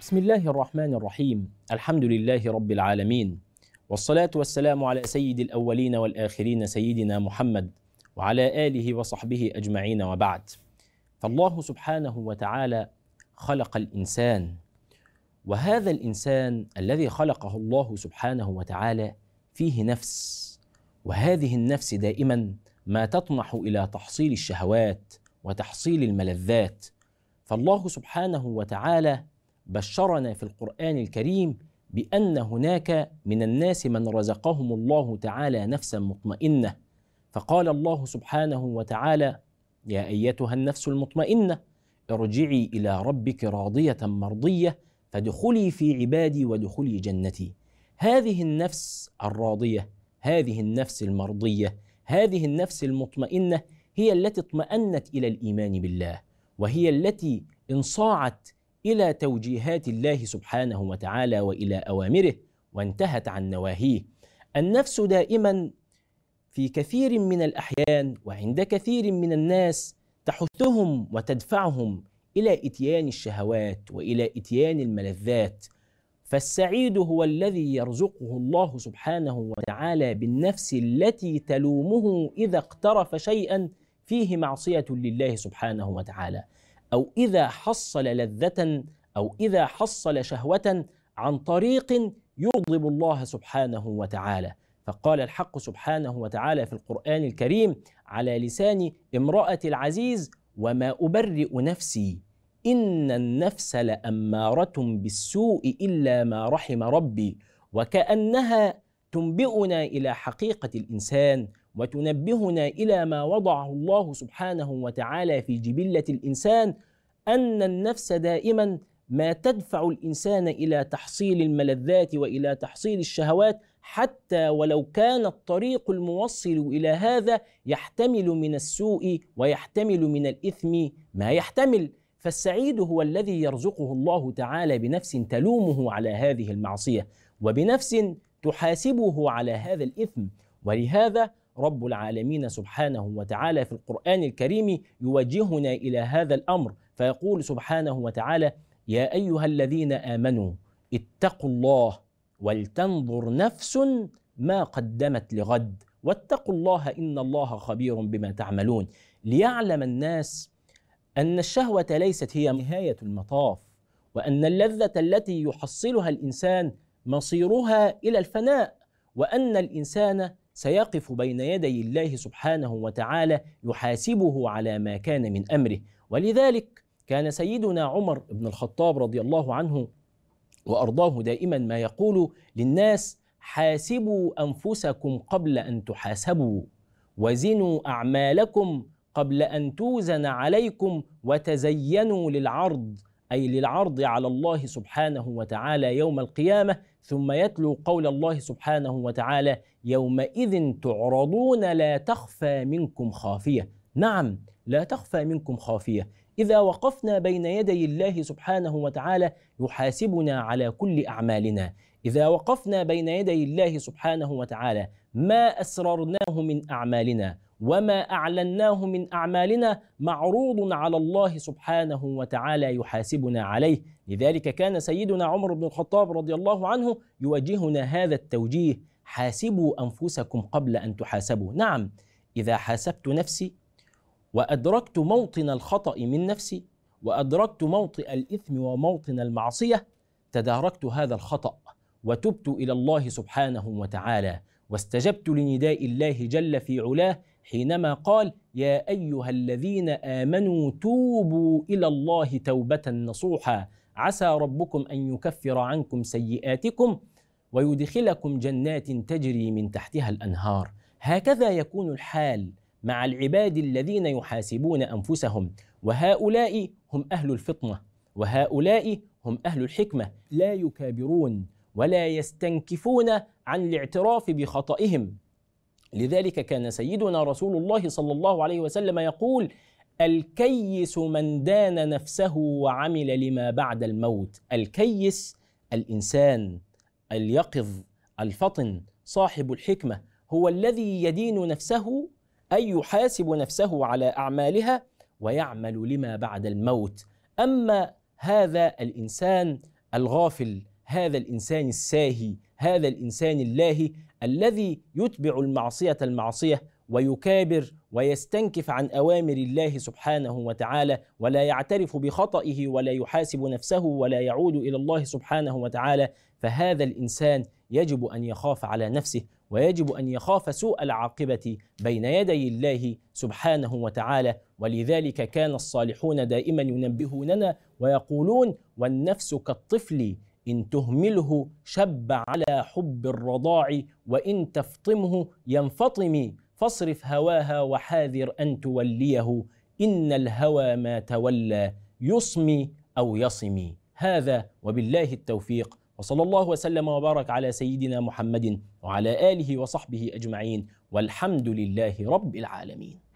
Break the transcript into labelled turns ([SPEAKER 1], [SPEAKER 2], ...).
[SPEAKER 1] بسم الله الرحمن الرحيم الحمد لله رب العالمين والصلاة والسلام على سيد الأولين والآخرين سيدنا محمد وعلى آله وصحبه أجمعين وبعد فالله سبحانه وتعالى خلق الإنسان وهذا الإنسان الذي خلقه الله سبحانه وتعالى فيه نفس وهذه النفس دائما ما تطمح إلى تحصيل الشهوات وتحصيل الملذات فالله سبحانه وتعالى بشرنا في القرآن الكريم بأن هناك من الناس من رزقهم الله تعالى نفسا مطمئنة فقال الله سبحانه وتعالى يا أيتها النفس المطمئنة ارجعي إلى ربك راضية مرضية فادخلي في عبادي وادخلي جنتي هذه النفس الراضية هذه النفس المرضية هذه النفس المطمئنة هي التي اطمأنت إلى الإيمان بالله وهي التي انصاعت الى توجيهات الله سبحانه وتعالى والى اوامره وانتهت عن نواهيه النفس دائما في كثير من الاحيان وعند كثير من الناس تحثهم وتدفعهم الى اتيان الشهوات والى اتيان الملذات فالسعيد هو الذي يرزقه الله سبحانه وتعالى بالنفس التي تلومه اذا اقترف شيئا فيه معصيه لله سبحانه وتعالى او اذا حصل لذه او اذا حصل شهوه عن طريق يغضب الله سبحانه وتعالى فقال الحق سبحانه وتعالى في القران الكريم على لسان امراه العزيز وما ابرئ نفسي ان النفس لاماره بالسوء الا ما رحم ربي وكانها تنبئنا الى حقيقه الانسان وتنبهنا الى ما وضعه الله سبحانه وتعالى في جبله الانسان ان النفس دائما ما تدفع الانسان الى تحصيل الملذات والى تحصيل الشهوات حتى ولو كان الطريق الموصل الى هذا يحتمل من السوء ويحتمل من الاثم ما يحتمل فالسعيد هو الذي يرزقه الله تعالى بنفس تلومه على هذه المعصيه وبنفس تحاسبه على هذا الاثم ولهذا رب العالمين سبحانه وتعالى في القرآن الكريم يوجهنا إلى هذا الأمر فيقول سبحانه وتعالى يا أيها الذين آمنوا اتقوا الله ولتنظر نفس ما قدمت لغد واتقوا الله إن الله خبير بما تعملون ليعلم الناس أن الشهوة ليست هي نهاية المطاف وأن اللذة التي يحصلها الإنسان مصيرها إلى الفناء وأن الإنسان سيقف بين يدي الله سبحانه وتعالى يحاسبه على ما كان من امره ولذلك كان سيدنا عمر بن الخطاب رضي الله عنه وارضاه دائما ما يقول للناس حاسبوا انفسكم قبل ان تحاسبوا وزنوا اعمالكم قبل ان توزن عليكم وتزينوا للعرض اي للعرض على الله سبحانه وتعالى يوم القيامه ثم يتلو قول الله سبحانه وتعالى يومئذ تعرضون لا تخفى منكم خافيه نعم لا تخفى منكم خافيه إذا وقفنا بين يدي الله سبحانه وتعالى يحاسبنا على كل أعمالنا إذا وقفنا بين يدي الله سبحانه وتعالى ما أسررناه من أعمالنا وما أعلناه من أعمالنا معروض على الله سبحانه وتعالى يحاسبنا عليه لذلك كان سيدنا عمر بن الخطاب رضي الله عنه يوجهنا هذا التوجيه حاسبوا أنفسكم قبل أن تحاسبوا نعم إذا حاسبت نفسي وأدركت موطن الخطأ من نفسي وأدركت موطئ الإثم وموطن المعصية تداركت هذا الخطأ وتبت إلى الله سبحانه وتعالى واستجبت لنداء الله جل في علاه حينما قال يا أيها الذين آمنوا توبوا إلى الله توبة نصوحا عسى ربكم أن يكفر عنكم سيئاتكم ويدخلكم جنات تجري من تحتها الأنهار هكذا يكون الحال مع العباد الذين يحاسبون انفسهم وهؤلاء هم اهل الفطنه وهؤلاء هم اهل الحكمه لا يكابرون ولا يستنكفون عن الاعتراف بخطئهم لذلك كان سيدنا رسول الله صلى الله عليه وسلم يقول الكيس من دان نفسه وعمل لما بعد الموت الكيس الانسان اليقظ الفطن صاحب الحكمه هو الذي يدين نفسه أي يحاسب نفسه على أعمالها ويعمل لما بعد الموت أما هذا الإنسان الغافل هذا الإنسان الساهي هذا الإنسان اللاهي الذي يتبع المعصية المعصية ويكابر ويستنكف عن أوامر الله سبحانه وتعالى ولا يعترف بخطئه ولا يحاسب نفسه ولا يعود إلى الله سبحانه وتعالى فهذا الإنسان يجب أن يخاف على نفسه ويجب ان يخاف سوء العاقبه بين يدي الله سبحانه وتعالى ولذلك كان الصالحون دائما ينبهوننا ويقولون والنفس كالطفل ان تهمله شب على حب الرضاع وان تفطمه ينفطم فاصرف هواها وحاذر ان توليه ان الهوى ما تولى يصمي او يصمي هذا وبالله التوفيق وصلى الله وسلم وبارك على سيدنا محمد وعلى آله وصحبه أجمعين والحمد لله رب العالمين